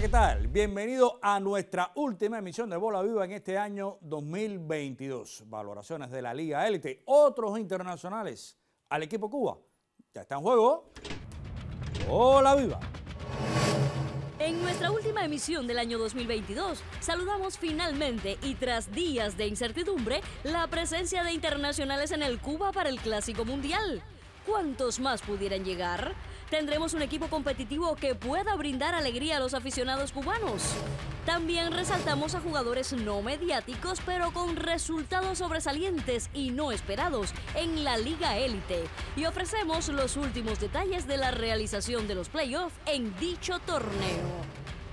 ¿qué tal? Bienvenido a nuestra última emisión de Bola Viva en este año 2022. Valoraciones de la Liga Élite, otros internacionales al equipo Cuba. Ya está en juego. Hola Viva. En nuestra última emisión del año 2022, saludamos finalmente y tras días de incertidumbre la presencia de internacionales en el Cuba para el Clásico Mundial. ¿Cuántos más pudieran llegar? tendremos un equipo competitivo que pueda brindar alegría a los aficionados cubanos. También resaltamos a jugadores no mediáticos, pero con resultados sobresalientes y no esperados en la Liga Élite. Y ofrecemos los últimos detalles de la realización de los playoffs en dicho torneo.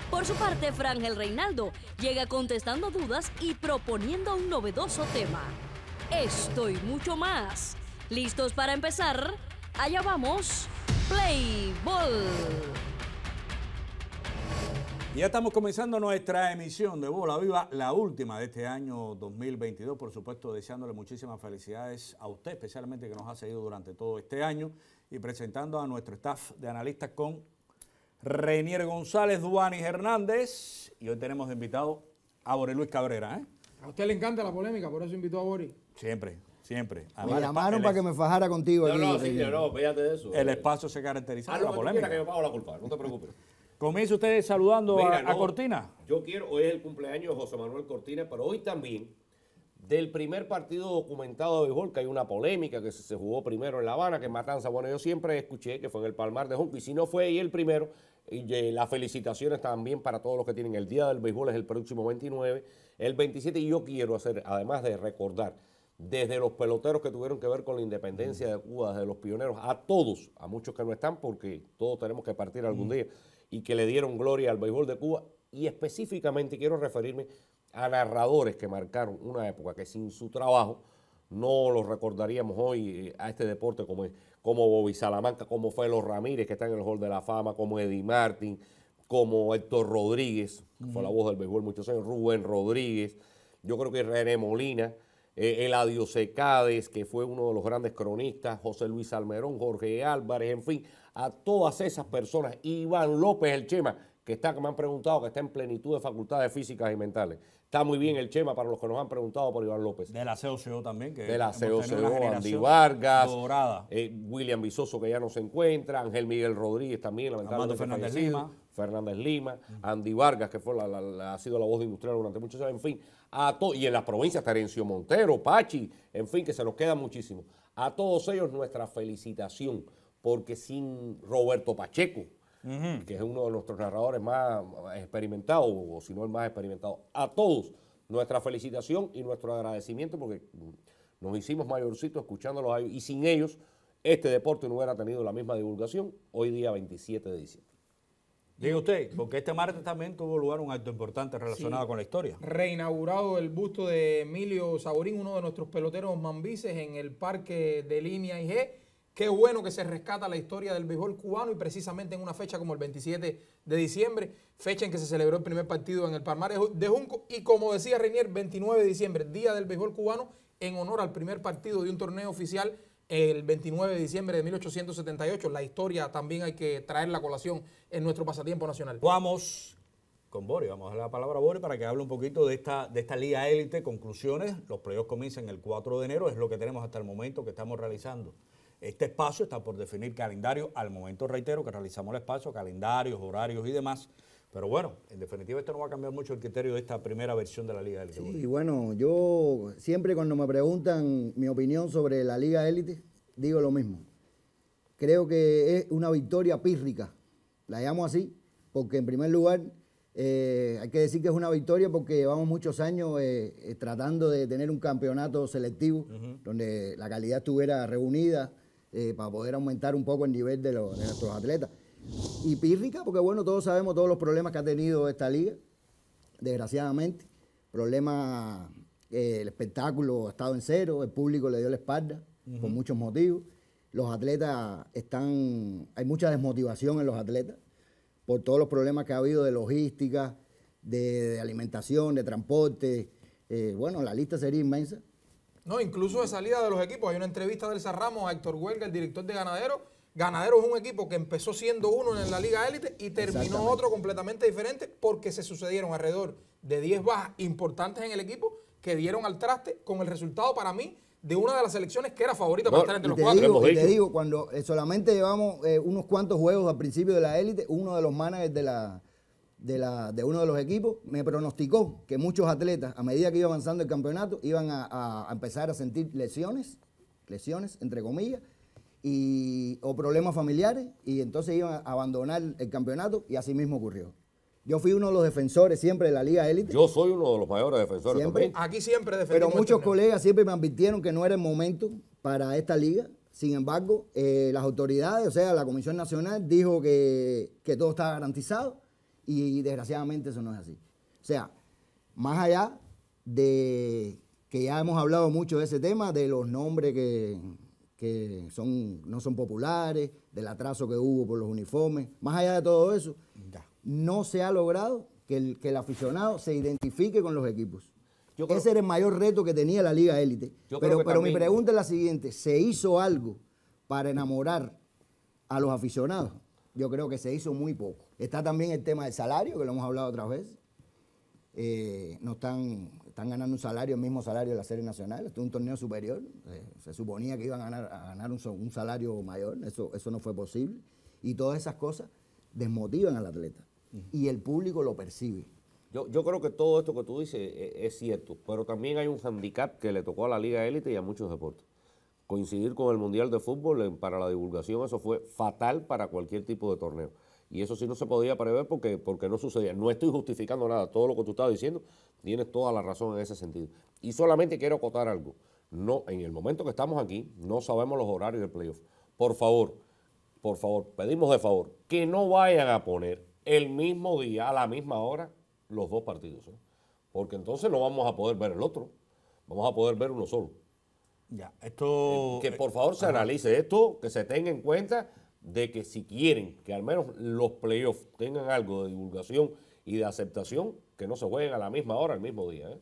Por su parte, Frangel Reinaldo llega contestando dudas y proponiendo un novedoso tema. Estoy mucho más. ¿Listos para empezar? Allá vamos. Play Ball. Ya estamos comenzando nuestra emisión de Bola Viva, la última de este año 2022, por supuesto deseándole muchísimas felicidades a usted, especialmente que nos ha seguido durante todo este año y presentando a nuestro staff de analistas con Renier González, Duani Hernández y hoy tenemos invitado a Bori Luis Cabrera. ¿eh? A usted le encanta la polémica, por eso invitó a Bori. Siempre, Siempre. A me llamaron para que me fajara contigo. No, no, sí, no, fíjate de eso. El espacio se caracteriza por la polémica. que yo pago la culpa, no te preocupes. Comienza usted saludando a, Cortina. Yo quiero, hoy es el cumpleaños de José Manuel Cortina, pero hoy también del primer partido documentado de béisbol, que hay una polémica que se jugó primero en La Habana, que en Matanza, bueno, yo siempre escuché que fue en el Palmar de Junco, y si no fue ahí el primero, y eh, las felicitaciones también para todos los que tienen el Día del Béisbol, es el próximo 29, el 27, y yo quiero hacer, además de recordar, desde los peloteros que tuvieron que ver con la independencia de Cuba, desde los pioneros, a todos, a muchos que no están, porque todos tenemos que partir algún día, y que le dieron gloria al béisbol de Cuba, y específicamente quiero referirme a narradores que marcaron una época que sin su trabajo no lo recordaríamos hoy eh, a este deporte como, como Bobby Salamanca, como Felo Ramírez, que está en el Hall de la Fama, como Eddie Martin, como Héctor Rodríguez, que fue la voz del béisbol muchos años, Rubén Rodríguez, yo creo que René Molina, el eh, Eladio ecades que fue uno de los grandes cronistas, José Luis Almerón, Jorge Álvarez, en fin, a todas esas personas, Iván López, el Chema, que está, que me han preguntado, que está en plenitud de facultades físicas y mentales. Está muy bien el Chema para los que nos han preguntado por Iván López. De la COCO también. Que de la COCO, Andy Vargas, eh, William Visoso, que ya no se encuentra, Ángel Miguel Rodríguez también, Fernando Fernández Lima. Fernández Lima, Andy Vargas, que fue ha sido la voz de industrial durante muchos años, en fin, y en las provincias, Terencio Montero, Pachi, en fin, que se nos queda muchísimo. A todos ellos nuestra felicitación, porque sin Roberto Pacheco, que es uno de nuestros narradores más experimentados, o si no el más experimentado, a todos nuestra felicitación y nuestro agradecimiento, porque nos hicimos mayorcitos escuchándolos a ellos, y sin ellos este deporte no hubiera tenido la misma divulgación hoy día 27 de diciembre. Diga usted, porque este martes también tuvo lugar un acto importante relacionado con la historia. Reinaugurado el busto de Emilio Saborín, uno de nuestros peloteros mambices en el parque de línea IG. Qué bueno que se rescata la historia del béisbol cubano y precisamente en una fecha como el 27 de diciembre, fecha en que se celebró el primer partido en el Palmar de Junco y como decía Reinier, 29 de diciembre, día del béisbol cubano en honor al primer partido de un torneo oficial el 29 de diciembre de 1878. La historia también hay que traer la colación en nuestro pasatiempo nacional. Vamos con Bori, vamos a darle la palabra a Bori para que hable un poquito de esta, de esta liga élite, conclusiones. Los playoffs comienzan el 4 de enero, es lo que tenemos hasta el momento que estamos realizando. Este espacio está por definir calendario. Al momento reitero que realizamos el espacio, calendarios, horarios y demás. Pero bueno, en definitiva esto no va a cambiar mucho el criterio de esta primera versión de la Liga Élite. y bueno, yo siempre cuando me preguntan mi opinión sobre la Liga Élite, digo lo mismo. Creo que es una victoria pírrica, la llamo así, porque en primer lugar eh, hay que decir que es una victoria porque llevamos muchos años eh, eh, tratando de tener un campeonato selectivo donde la calidad estuviera reunida para poder aumentar un poco el nivel de, los, de nuestros atletas y pírrica, porque bueno, todos sabemos todos los problemas que ha tenido esta liga, desgraciadamente. Problemas, eh, el espectáculo ha estado en cero, el público le dio la espalda por muchos motivos. Los atletas están, hay mucha desmotivación en los atletas por todos los problemas que ha habido de logística, de, alimentación, de transporte. Eh, bueno, la lista sería inmensa. No, incluso de salida de los equipos. Hay una entrevista del Ramos a Héctor Huelga, el director de Ganadero, ganadero es un equipo que empezó siendo uno en la Liga Élite y terminó otro completamente diferente porque se sucedieron alrededor de 10 bajas importantes en el equipo que dieron al traste con el resultado para mí de una de las selecciones que era favorita para estar entre los cuatro. te digo, cuando eh, solamente llevamos eh, unos cuantos juegos al principio de la élite, uno de los managers de la, de, la, de, uno de los equipos, me pronosticó que muchos atletas, a medida que iba avanzando el campeonato, iban a empezar a sentir lesiones, lesiones, entre comillas, y, o problemas familiares y entonces iban a abandonar el campeonato y así mismo ocurrió. Yo fui uno de los defensores siempre de la Liga Élite. Yo soy uno de los mayores defensores Aquí siempre Pero este muchos colegas siempre me advirtieron que no era el momento para esta liga. Sin embargo, eh, las autoridades, o sea, la Comisión Nacional dijo que, que todo estaba garantizado y desgraciadamente eso no es así. O sea, más allá de que ya hemos hablado mucho de ese tema, de los nombres que, que son, no son populares, del atraso que hubo por los uniformes, más allá de todo eso, no se ha logrado que el, que el aficionado se identifique con los equipos. Ese era el mayor reto que tenía la Liga Élite. Pero, pero mi pregunta es la siguiente, ¿se hizo algo para enamorar a los aficionados? Yo creo que se hizo muy poco. Está también el tema del salario, que lo hemos hablado otra vez. Eh, no están están ganando un salario, el mismo salario de la Serie Nacional, es este, un torneo superior, eh, se suponía que iban a ganar, a ganar un, salario mayor, eso, eso no fue posible, y todas esas cosas desmotivan al atleta, y el público lo percibe. Yo, yo, creo que todo esto que tú dices es, e, es cierto, pero también hay un handicap que le tocó a la Liga Élite y a muchos deportes. Coincidir con el Mundial de Fútbol para la divulgación, eso fue fatal para cualquier tipo de torneo. Y eso sí no se podía prever porque, porque no sucedía. No estoy justificando nada. Todo lo que tú estás diciendo, tienes toda la razón en ese sentido. Y solamente quiero acotar algo. No, en el momento que estamos aquí, no sabemos los horarios del playoff. Por favor, por favor, pedimos de favor que no vayan a poner el mismo día, a la misma hora, los dos partidos. ¿eh? Porque entonces no vamos a poder ver el otro. Vamos a poder ver uno solo. Ya, esto. Que por favor se eh, analice esto, que se tenga en cuenta de que si quieren que al menos los playoffs tengan algo de divulgación y de aceptación, que no se jueguen a la misma hora, al mismo día. ¿eh?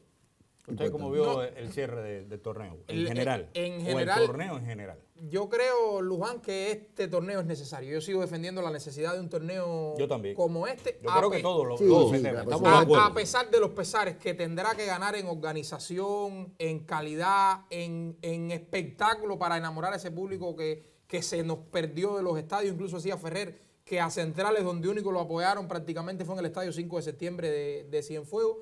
¿Usted cómo vio el cierre del torneo en general? Eh, en general. torneo en general. Yo creo, Luján, que este torneo es necesario. Yo sigo defendiendo la necesidad de un torneo yo también. como este. Yo creo que ah, todos lo, a, a, pesar de los pesares que tendrá que ganar en organización, en calidad, en espectáculo para enamorar a ese público que, que se nos perdió de los estadios, incluso hacía Ferrer, que a Centrales, donde único lo apoyaron prácticamente fue en el estadio 5 de septiembre de, de Cienfuegos.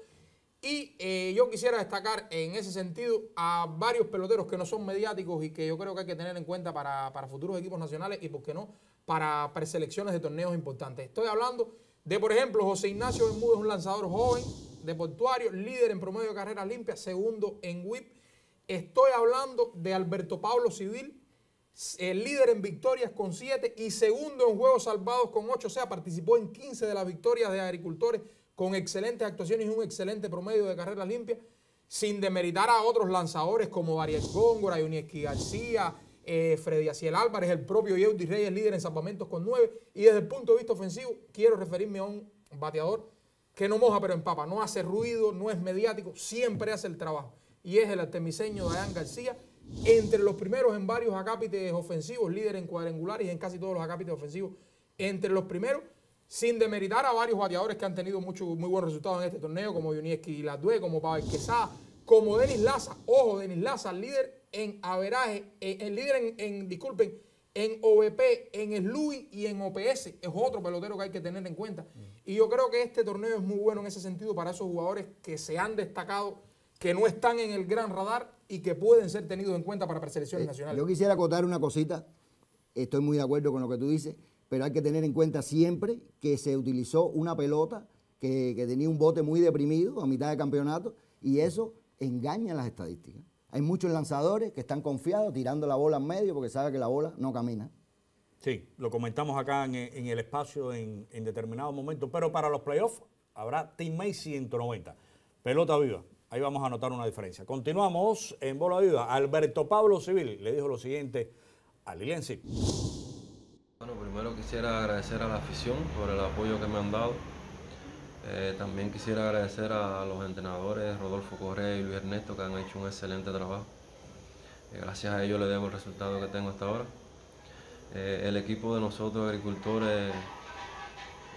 Y eh, yo quisiera destacar en ese sentido a varios peloteros que no son mediáticos y que yo creo que hay que tener en cuenta para, futuros equipos nacionales y, por qué no, para preselecciones de torneos importantes. Estoy hablando de, por ejemplo, José Ignacio Bermúdez, un lanzador joven, de portuario, líder en promedio de carreras limpias, segundo en WIP. Estoy hablando de Alberto Pablo Civil, el líder en victorias con 7 y segundo en juegos salvados con 8, o sea, participó en 15 de las victorias de agricultores con excelentes actuaciones y un excelente promedio de carrera limpia, sin demeritar a otros lanzadores como Ariel Góngora, Yunieski García, eh, Freddy Aciel Álvarez, el propio Yeudi Reyes, líder en salvamentos con 9. Y desde el punto de vista ofensivo, quiero referirme a un bateador que no moja pero empapa, no hace ruido, no es mediático, siempre hace el trabajo. Y es el artemiseño Dayan García, entre los primeros en varios acápites ofensivos, líder en cuadrangulares y en casi todos los acápites ofensivos, entre los primeros, sin demeritar a varios bateadores que han tenido mucho, muy buenos resultados en este torneo, como Yunieski Due como Pavel Quesada, como Denis Laza. Ojo, Denis Laza, líder en averaje, eh, el, líder en, disculpen, en OVP, en SLUI y en OPS. Es otro pelotero que hay que tener en cuenta. Y yo creo que este torneo es muy bueno en ese sentido para esos jugadores que se han destacado, que no están en el gran radar y que pueden ser tenidos en cuenta para preselecciones eh, nacionales. Yo quisiera acotar una cosita, estoy muy de acuerdo con lo que tú dices, pero hay que tener en cuenta siempre que se utilizó una pelota que, tenía un bote muy deprimido a mitad de campeonato y eso engaña las estadísticas. Hay muchos lanzadores que están confiados tirando la bola en medio porque saben que la bola no camina. Sí, lo comentamos acá en, el espacio en, determinados determinado momento, pero para los playoffs habrá team 190. Pelota viva. Ahí vamos a notar una diferencia. Continuamos en Bola Viva. Alberto Pablo Civil le dijo lo siguiente ...al Lilian Bueno, primero quisiera agradecer a la afición por el apoyo que me han dado. Eh, también quisiera agradecer a los entrenadores Rodolfo Correa y Luis Ernesto que han hecho un excelente trabajo. Eh, gracias a ellos le debo el resultado que tengo hasta ahora. Eh, el equipo de nosotros agricultores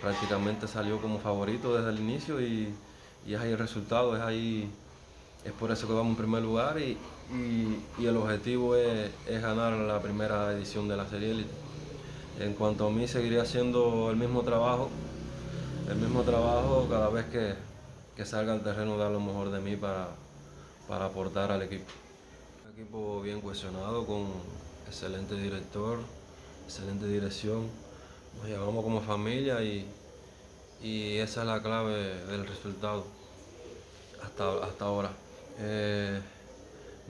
prácticamente salió como favorito desde el inicio y es ahí el resultado, es ahí es por eso que vamos en primer lugar y, el objetivo es, ganar la primera edición de la Serie Elite. En cuanto a mí, seguiré haciendo el mismo trabajo, el mismo trabajo cada vez que, salga al terreno, dar lo mejor de mí para, aportar al equipo. Un equipo bien cuestionado con excelente director, excelente dirección. Nos llevamos como familia y, y esa es la clave del resultado hasta, hasta ahora. Eh,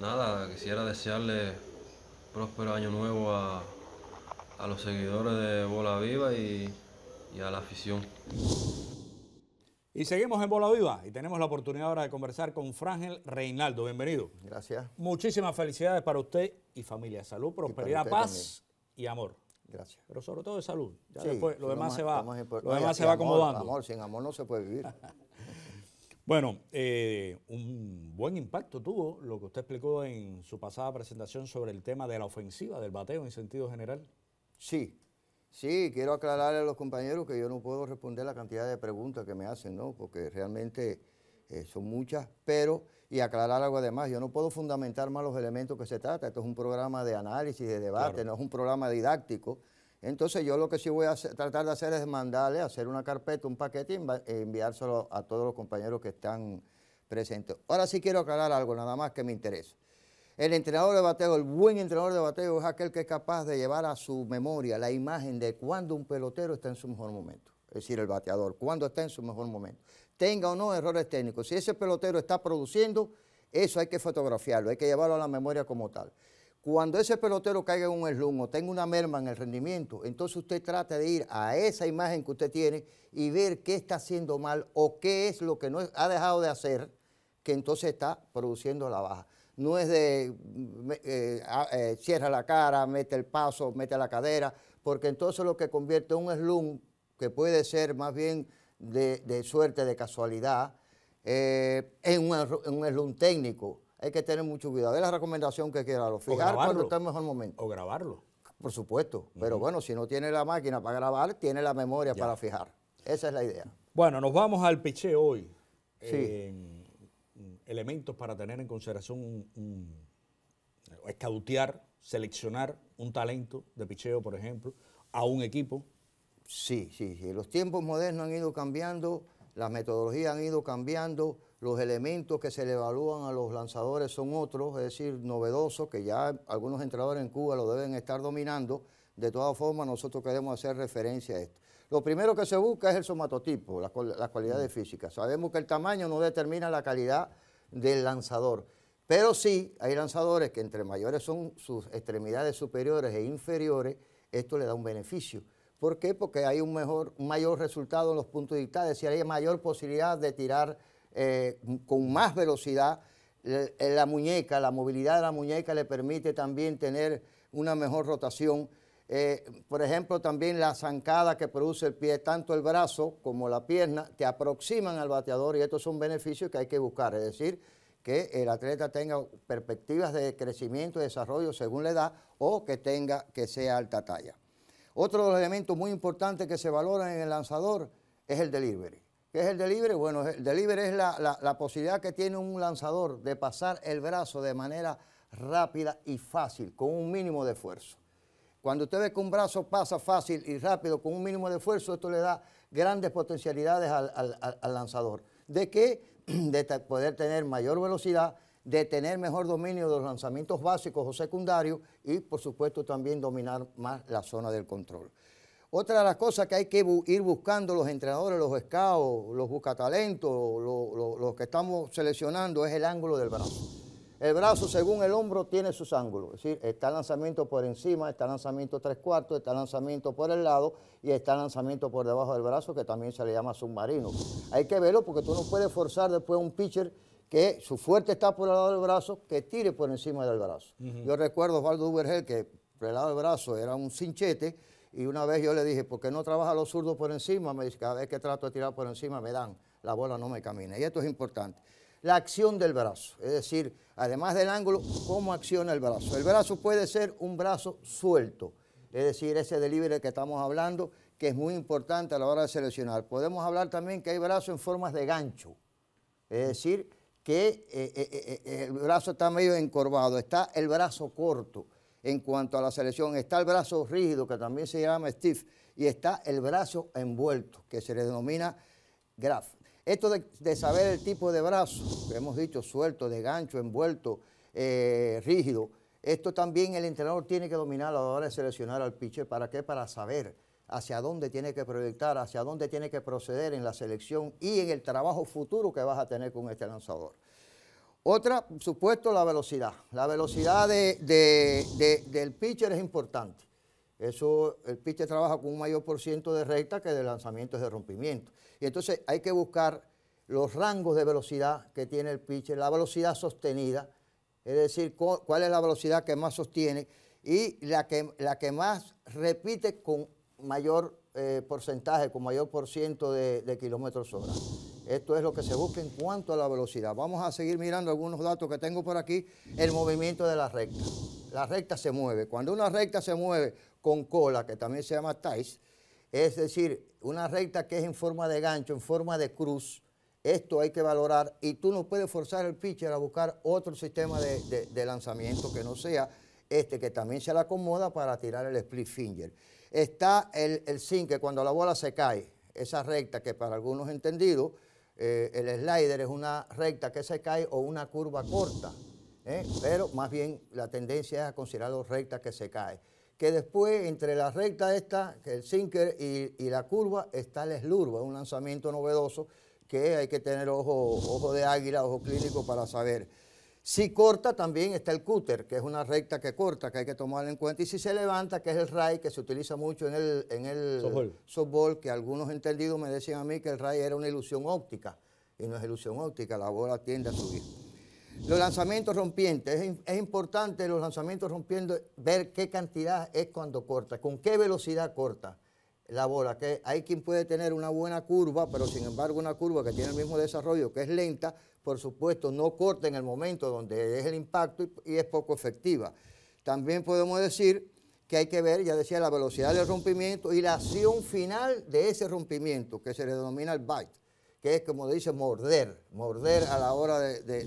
nada, quisiera desearle próspero año nuevo a, los seguidores de Bola Viva y, a la afición. Y seguimos en Bola Viva y tenemos la oportunidad ahora de conversar con Frangel Reinaldo. Bienvenido. Gracias. Muchísimas felicidades para usted y familia. Salud, prosperidad, paz y amor. Gracias. Pero sobre todo de salud. lo demás, se va, va acomodando. sin amor no se puede vivir. Bueno, eh, un buen impacto tuvo lo que usted explicó en su pasada presentación sobre el tema de la ofensiva del bateo en sentido general. Sí, sí, quiero aclararle a los compañeros que yo no puedo responder la cantidad de preguntas que me hacen, ¿no? Porque realmente eh, son muchas, pero, y aclarar algo además, yo no puedo fundamentar más los elementos que se trata. Esto es un programa de análisis, de debate, no es un programa didáctico. Entonces yo lo que sí voy a tratar de hacer es mandarle, hacer una carpeta, un paquete e enviárselo a todos los compañeros que están presentes. Ahora sí quiero aclarar algo, nada más que me interesa. El entrenador de bateo, el buen entrenador de bateo es aquel que es capaz de llevar a su memoria la imagen de cuando un pelotero está en su mejor momento, es decir, el bateador, cuando está en su mejor momento. Tenga o no errores técnicos, si ese pelotero está produciendo, eso hay que fotografiarlo, hay que llevarlo a la memoria como tal. Cuando ese pelotero caiga en un slum o tenga una merma en el rendimiento, entonces usted trata de ir a esa imagen que usted tiene y ver qué está haciendo mal o qué es lo que no ha dejado de hacer, que entonces está produciendo la baja. No es de eh, eh, cierra la cara, mete el paso, mete la cadera, porque entonces lo que convierte un slum, que puede ser más bien de, suerte, de casualidad, eh, en, un, en un slum técnico, hay que tener mucho cuidado. Es la recomendación que quiera, fijar cuando está en mejor momento. O grabarlo. Por supuesto, pero bueno, si no tiene la máquina para grabar, tiene la memoria para fijar. Esa es la idea. Bueno, nos vamos al picheo hoy. elementos para tener en consideración un, seleccionar un talento de picheo, por ejemplo, a un equipo. Sí, sí, sí. Los tiempos modernos han ido cambiando las metodologías han ido cambiando, los elementos que se le evalúan a los lanzadores son otros, es decir, novedosos, que ya algunos entrenadores en Cuba lo deben estar dominando. De todas formas, nosotros queremos hacer referencia a esto. Lo primero que se busca es el somatotipo, las, las cualidades mm. físicas. Sabemos que el tamaño no determina la calidad del lanzador, pero sí hay lanzadores que entre mayores son sus extremidades superiores e inferiores, esto le da un beneficio. ¿Por qué? Porque hay un, mejor, mayor resultado en los puntos es decir, hay mayor posibilidad de tirar eh, con más velocidad. Eh, eh, la muñeca, la movilidad de la muñeca le permite también tener una mejor rotación. por ejemplo, también la zancada que produce el pie, tanto el brazo como la pierna, te aproximan al bateador y estos son beneficios que hay que buscar. Es decir, que el atleta tenga perspectivas de crecimiento y desarrollo según la edad o que tenga que sea alta talla. Otro de los elementos muy importantes que se valoran en el lanzador es el delivery. ¿Qué es el delivery? Bueno, el delivery es la, posibilidad que tiene un lanzador de pasar el brazo de manera rápida y fácil, con un mínimo de esfuerzo. Cuando usted ve que un brazo pasa fácil y rápido con un mínimo de esfuerzo, esto le da grandes potencialidades al, al lanzador. ¿De qué? De poder tener mayor velocidad, de tener mejor dominio de los lanzamientos básicos o secundarios y, por supuesto, también dominar más la zona del control. Otra de las cosas que hay que ir buscando los entrenadores, los scouts, los buscatalentos, los lo, que estamos seleccionando es el ángulo del brazo. El brazo, según el hombro, tiene sus ángulos. Es decir, está el lanzamiento por encima, está el lanzamiento tres cuartos, está el lanzamiento por el lado y está el lanzamiento por debajo del brazo, que también se le llama submarino. Hay que verlo porque tú no puedes forzar después un pitcher que su fuerte está por el lado del brazo, que tire por encima del brazo. Yo recuerdo a Osvaldo Ubergel que por el lado del brazo era un cinchete y una vez yo le dije, ¿por qué no trabaja los zurdos por encima? Me dice, cada vez que trato de tirar por encima me dan, la bola no me camina. Y esto es importante. La acción del brazo, es decir, además del ángulo, cómo acciona el brazo. El brazo puede ser un brazo suelto, es decir, ese delivery que estamos hablando, que es muy importante a la hora de seleccionar. Podemos hablar también que hay brazos en formas de gancho, es decir, que eh, eh, eh, el brazo está medio encorvado, está el brazo corto en cuanto a la selección, está el brazo rígido, que también se llama stiff, y está el brazo envuelto, que se le denomina graph. Esto de, saber el tipo de brazo, que hemos dicho suelto, de gancho, envuelto, rígido, esto también el entrenador tiene que dominar a la hora de seleccionar al pitcher. ¿Para qué? Para saber hacia dónde tiene que proyectar, hacia dónde tiene que proceder en la selección y en el trabajo futuro que vas a tener con este lanzador. Otra, supuesto, la velocidad. La velocidad del pitcher es importante. Eso, el pitcher trabaja con un mayor por ciento de recta que de lanzamientos de rompimiento. Y entonces hay que buscar los rangos de velocidad que tiene el pitcher, la velocidad sostenida, es decir, cuál es la velocidad que más sostiene y la que, la que más repite con mayor eh, porcentaje, con mayor por ciento de, kilómetros hora. Esto es lo que se busca en cuanto a la velocidad. Vamos a seguir mirando algunos datos que tengo por aquí. El movimiento de la recta. La recta se mueve. Cuando una recta se mueve con cola, que también se llama TICE, es decir, una recta que es en forma de gancho, en forma de cruz, esto hay que valorar y tú no puedes forzar el pitcher a buscar otro sistema de, de lanzamiento que no sea este, que también se le acomoda para tirar el split finger. Está el, el cuando la bola se cae, esa recta que para algunos entendidos, eh, el slider es una recta que se cae o una curva corta, ¿eh? pero más bien la tendencia es a considerarlo recta que se cae. Que después, entre la recta esta, el sinker y, la curva, está el slurva, un lanzamiento novedoso que hay que tener ojo, ojo de águila, ojo clínico para saber. Si corta también está el cúter, que es una recta que corta, que hay que tomar en cuenta. Y si se levanta, que es el ray, que se utiliza mucho en el, en el softball. que algunos entendidos me decían a mí que el ray era una ilusión óptica. Y no es ilusión óptica, la bola tiende a subir. Los lanzamientos rompientes, es, importante los lanzamientos rompiendo ver qué cantidad es cuando corta, con qué velocidad corta la bola, que hay quien puede tener una buena curva, pero sin embargo una curva que tiene el mismo desarrollo, que es lenta, por supuesto, no corta en el momento donde es el impacto y, es poco efectiva. También podemos decir que hay que ver, ya decía, la velocidad del rompimiento y la acción final de ese rompimiento, que se le denomina el bite, que es como dice morder, morder a la hora de,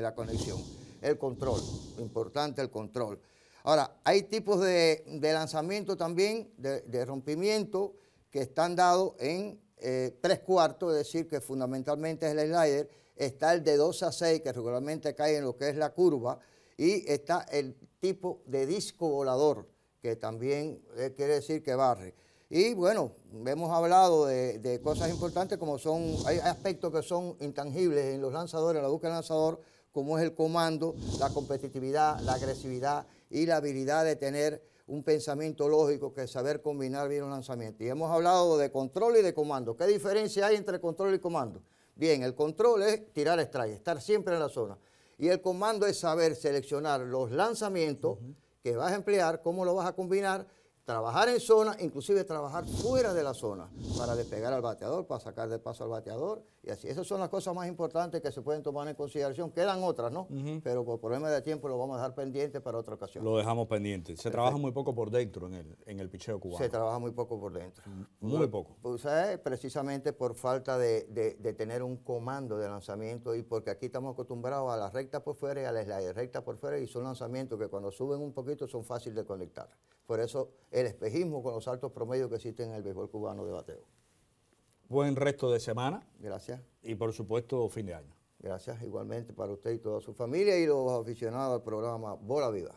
la conexión. El control, importante el control. Ahora, hay tipos de, lanzamiento también, de, rompimiento, que están dados en eh, tres cuartos, es decir, que fundamentalmente es el slider, está el de 2 a 6, que regularmente cae en lo que es la curva, y está el tipo de disco volador, que también eh, quiere decir que barre. Y bueno, hemos hablado de, cosas importantes como son, hay aspectos que son intangibles en los lanzadores, la búsqueda lanzador, como es el comando, la competitividad, la agresividad y la habilidad de tener un pensamiento lógico que es saber combinar bien un lanzamiento. Y hemos hablado de control y de comando. ¿Qué diferencia hay entre control y comando? Bien, el control es tirar estrella estar siempre en la zona. Y el comando es saber seleccionar los lanzamientos que vas a emplear, cómo lo vas a combinar trabajar en zona, inclusive trabajar fuera de la zona para despegar al bateador, para sacar de paso al bateador y así. Esas son las cosas más importantes que se pueden tomar en consideración. Quedan otras, ¿no? Pero por problemas de tiempo lo vamos a dejar pendiente para otra ocasión. Lo dejamos pendiente. Se trabaja muy poco por dentro en el, en picheo cubano. Se trabaja muy poco por dentro. Muy poco. Pues, Precisamente por falta de, tener un comando de lanzamiento y porque aquí estamos acostumbrados a la recta por fuera y a las recta por fuera y son lanzamientos que cuando suben un poquito son fáciles de conectar. Por eso el espejismo con los altos promedios que existen en el béisbol cubano de bateo. Buen resto de semana. Gracias. Y por supuesto, fin de año. Gracias igualmente para usted y toda su familia y los aficionados al programa Bola Viva.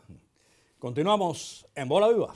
Continuamos en Bola Viva.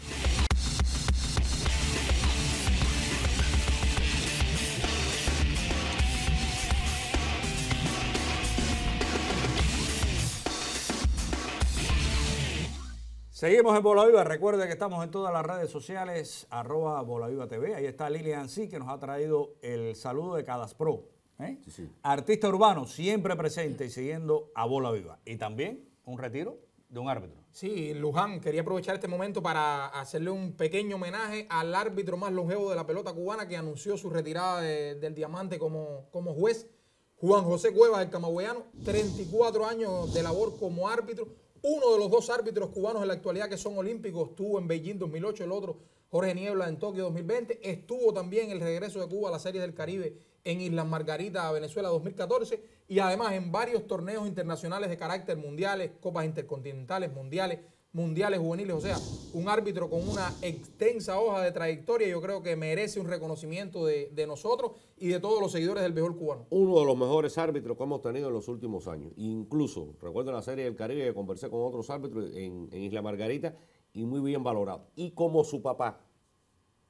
Seguimos en Bola Viva. Recuerde que estamos en todas las redes sociales, arroba Bola Viva TV. Ahí está Lilian Sí, que nos ha traído el saludo de Cadas Pro. ¿eh? Artista urbano, siempre presente y siguiendo a Bola Viva. Y también un retiro de un árbitro. Sí, Luján, quería aprovechar este momento para hacerle un pequeño homenaje al árbitro más longevo de la pelota cubana que anunció su retirada del diamante como, como juez, Juan José Cuevas, el camagüeyano, 34 años de labor como árbitro uno de los dos árbitros cubanos en la actualidad que son olímpicos estuvo en Beijing 2008, el otro Jorge Niebla en Tokio 2020. Estuvo también el regreso de Cuba a la Serie del Caribe en Islas Margarita a Venezuela 2014 y además en varios torneos internacionales de carácter mundiales, copas intercontinentales, mundiales, mundiales juveniles. O sea, un árbitro con una extensa hoja de trayectoria, yo creo que merece un reconocimiento de, nosotros y de todos los seguidores del mejor cubano. Uno de los mejores árbitros que hemos tenido en los últimos años. Incluso, recuerdo la serie del Caribe que conversé con otros árbitros en, en Isla Margarita y muy bien valorado. Y como su papá,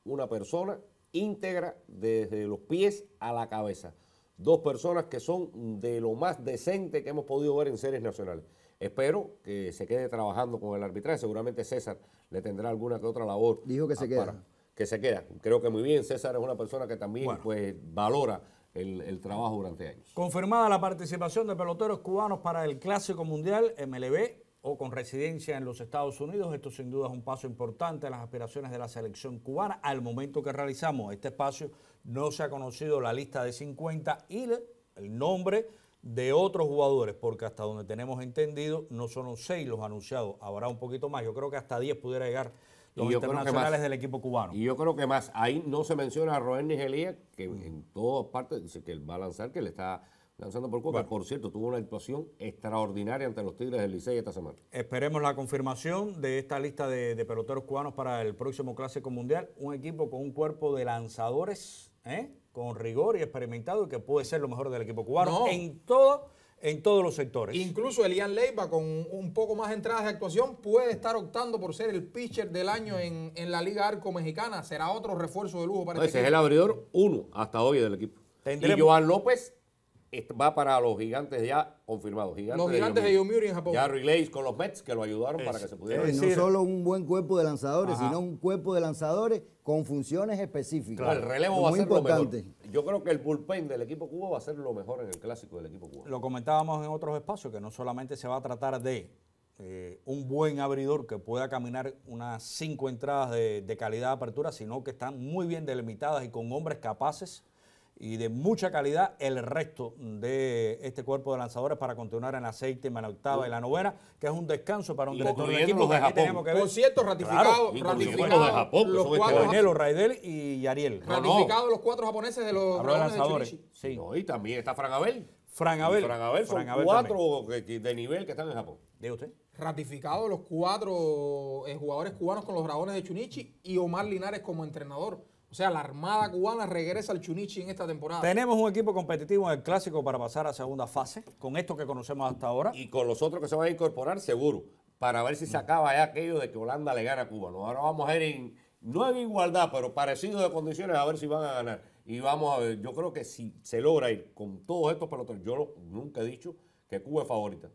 una persona íntegra desde los pies a la cabeza. Dos personas que son de lo más decente que hemos podido ver en series nacionales. Espero que se quede trabajando con el arbitraje. Seguramente César le tendrá alguna que otra labor. Dijo que se queda. Que se queda. Creo que muy bien. César es una persona que también pues, valora el, el, trabajo durante años. Confirmada la participación de peloteros cubanos para el Clásico Mundial MLB o con residencia en los Estados Unidos. Esto sin duda es un paso importante en las aspiraciones de la selección cubana. Al momento que realizamos este espacio no se ha conocido la lista de 50 y el nombre de otros jugadores, porque hasta donde tenemos entendido, no son seis los anunciados, habrá un poquito más. Yo creo que hasta 10 pudiera llegar los internacionales del equipo cubano. Y yo creo que más, ahí no se menciona a Roel Nigelía, que en todas partes dice que él va a lanzar, que le está lanzando por Cuba. Por cierto, tuvo una actuación extraordinaria ante los Tigres del Liceo esta semana. Esperemos la confirmación de esta lista de, de peloteros cubanos para el próximo Clásico Mundial. Un equipo con un cuerpo de lanzadores, ¿eh? con rigor y experimentado y que puede ser lo mejor del equipo cubano en todo en todos los sectores. Incluso Elian Leiva, con un poco más de entradas de actuación, puede estar optando por ser el pitcher del año en, la Liga Arco Mexicana. Será otro refuerzo de lujo para este el equipo. Ese es el abridor uno hasta hoy del equipo. Y Joan López va para los gigantes ya confirmados. los gigantes de Yomiuri en Japón. Ya relays con los Mets que lo ayudaron para que se pudiera. no solo un buen cuerpo de lanzadores, sino un cuerpo de lanzadores con funciones específicas. el relevo va a ser importante. lo mejor. Yo creo que el bullpen del equipo cubo va a ser lo mejor en el clásico del equipo cubo. Lo comentábamos en otros espacios, que no solamente se va a tratar de eh, un buen abridor que pueda caminar unas cinco entradas de, de calidad de apertura, sino que están muy bien delimitadas y con hombres capaces y de mucha calidad el resto de este cuerpo de lanzadores para continuar en la séptima, la octava y la novena, que es un descanso para un director de equipo. que de Tenemos que ver. Por ratificados, ratificado, los de Japón, los cuatro, Raidel y Ariel. Ratificados los cuatro japoneses de los lanzadores. De sí. y también está Fran Abel. Fran Abel. Fran Abel son cuatro de nivel que están en Japón. de usted. Ratificados los cuatro eh, jugadores cubanos con los dragones de Chunichi y Omar Linares como entrenador. O sea, la Armada cubana regresa al Chunichi en esta temporada. Tenemos un equipo competitivo en el clásico para pasar a segunda fase, con esto que conocemos hasta ahora. Y con los otros que se van a incorporar, seguro, para ver si se acaba ya aquello de que Holanda le gana a Cuba. Ahora vamos a ir en, no en igualdad, pero parecido de condiciones, a ver si van a ganar. Y vamos a ver, yo creo que si se logra ir con todos estos pelotones, yo nunca he dicho que Cuba es favorita.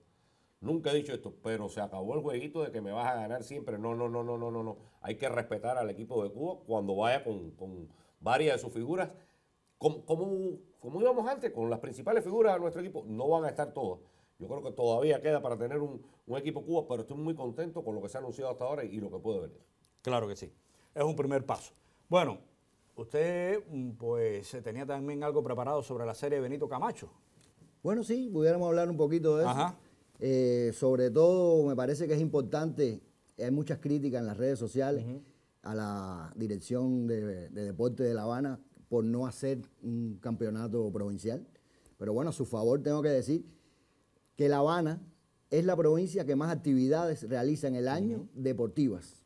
Nunca he dicho esto, pero se acabó el jueguito de que me vas a ganar siempre. No, no, no, no, no, no, no. Hay que respetar al equipo de Cuba cuando vaya con, varias de sus figuras. Como, como, íbamos antes, con las principales figuras de nuestro equipo, no van a estar todas. Yo creo que todavía queda para tener un, un equipo Cuba, pero estoy muy contento con lo que se ha anunciado hasta ahora y, lo que puede venir. Claro que sí. Es un primer paso. Bueno, usted mm, pues tenía también algo preparado sobre la serie Benito Camacho. Bueno, sí, pudiéramos hablar un poquito de eso. Ajá. Eh, sobre todo, me parece que es importante, hay muchas críticas en las redes sociales a la dirección de, deporte de La Habana por no hacer un campeonato provincial. Pero bueno, a su favor tengo que decir que La Habana es la provincia que más actividades realiza en el año deportivas.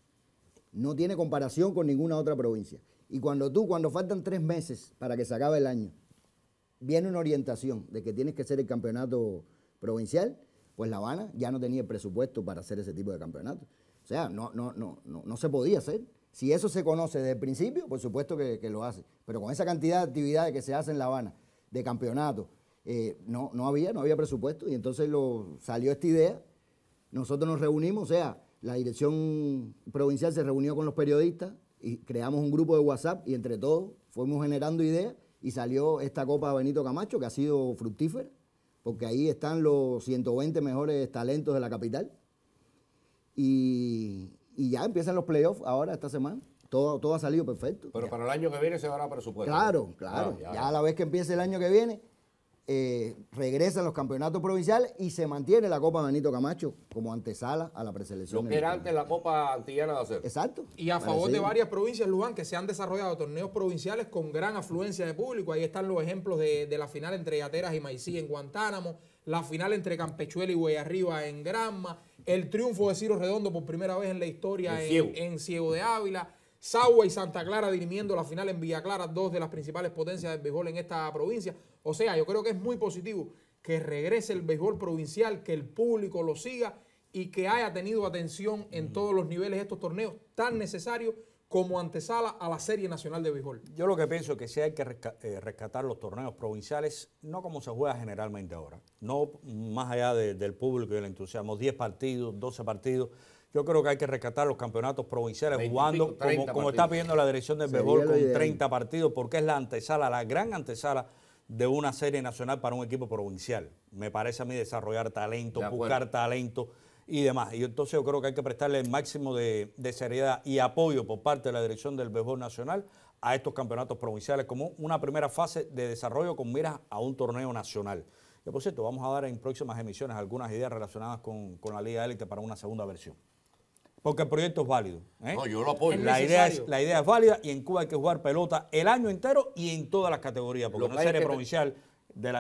No tiene comparación con ninguna otra provincia. Y cuando tú, cuando faltan tres meses para que se acabe el año, viene una orientación de que tienes que ser el campeonato provincial, pues La Habana ya no tenía presupuesto para hacer ese tipo de campeonato. O sea, no, no, no, no, no se podía hacer. Si eso se conoce desde el principio, por supuesto que, lo hace. Pero con esa cantidad de actividades que se hacen en La Habana, de campeonato, eh, no, no había, no había presupuesto. Y entonces salió esta idea. Nosotros nos reunimos, o sea, la dirección provincial se reunió con los periodistas y creamos un grupo de WhatsApp y entre todos fuimos generando ideas y salió esta Copa Benito Camacho que ha sido fructífera porque ahí están los 120 mejores talentos de la capital. Y, ya empiezan los playoffs ahora esta semana. Todo, todo ha salido perfecto. Pero para el año que viene se dará presupuesto. Claro, claro. Ah, ya a la vez que empiece el año que viene, eh, regresa regresan los campeonatos provinciales y se mantiene la Copa Benito Camacho como antesala a la preselección. Lo que era antes la Copa Antillana de Acero. Exacto. Y a favor de varias provincias, Luján, que se han desarrollado torneos provinciales con gran afluencia de público. Ahí están los ejemplos de, la final entre Yateras y Maicí en Guantánamo, la final entre Campechuela y Guayarriba en Granma, el triunfo de Ciro Redondo por primera vez en la historia en Ciego de Ávila Sagua y Santa Clara dirimiendo la final en Villa Clara, dos de las principales potencias del béisbol en esta provincia. O sea, yo creo que es muy positivo que regrese el béisbol provincial, que el público lo siga y que haya tenido atención en mm. todos los niveles estos torneos tan necesarios como antesala a la Serie Nacional de Béisbol. Yo lo que pienso es que si hay que eh, rescatar los torneos provinciales, no como se juega generalmente ahora, no más allá del público y del entusiasmo, 10 partidos, 12 partidos yo creo que hay que rescatar los campeonatos provinciales jugando, como, está pidiendo la dirección del Bebol, con 30 partidos, porque es la antesala, la gran antesala de una serie nacional para un equipo provincial. Me parece a mí desarrollar talento, buscar talento y demás. Y entonces yo creo que hay que prestarle el máximo de, seriedad y apoyo por parte de la dirección del béisbol nacional a estos campeonatos provinciales como una primera fase de desarrollo con miras a un torneo nacional. Y por cierto, vamos a dar en próximas emisiones algunas ideas relacionadas con, con la Liga Élite para una segunda versión. Porque el proyecto es válido. ¿eh? No, yo lo apoyo. La idea, es, la idea es válida y en Cuba hay que jugar pelota el año entero y en todas las categorías, porque no serie provincial de,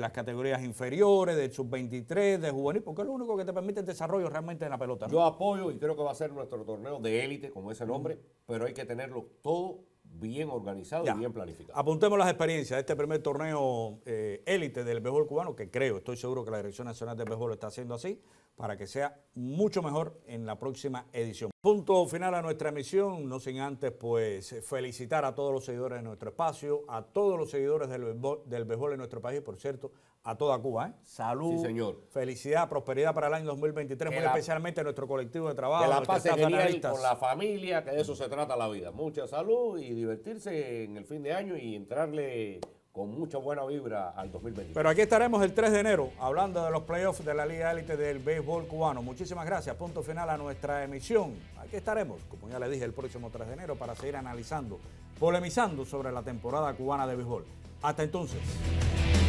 las categorías inferiores, de sub-23, de juvenil, porque es lo único que te permite el desarrollo realmente en la pelota. Yo apoyo y creo que va a ser nuestro torneo de élite, como es el nombre, pero hay que tenerlo todo bien organizado y bien planificado. Apuntemos las experiencias de este primer torneo eh, élite del béisbol cubano, que creo, estoy seguro que la Dirección Nacional del lo está haciendo así para que sea mucho mejor en la próxima edición. Punto final a nuestra emisión, no sin antes pues felicitar a todos los seguidores de nuestro espacio, a todos los seguidores del béisbol, del en nuestro país, por cierto, a toda Cuba. ¿eh? Salud, sí, señor. felicidad, prosperidad para el año 2023, muy especialmente a nuestro colectivo de trabajo. Que la con la familia, que de eso se trata la vida. Mucha salud y divertirse en el fin de año y entrarle con mucha buena vibra al 2020. Pero aquí estaremos el 3 de enero hablando de los playoffs de la Liga Élite del Béisbol Cubano. Muchísimas gracias. Punto final a nuestra emisión. Aquí estaremos, como ya le dije, el próximo 3 de enero para seguir analizando, polemizando sobre la temporada cubana de béisbol. Hasta entonces.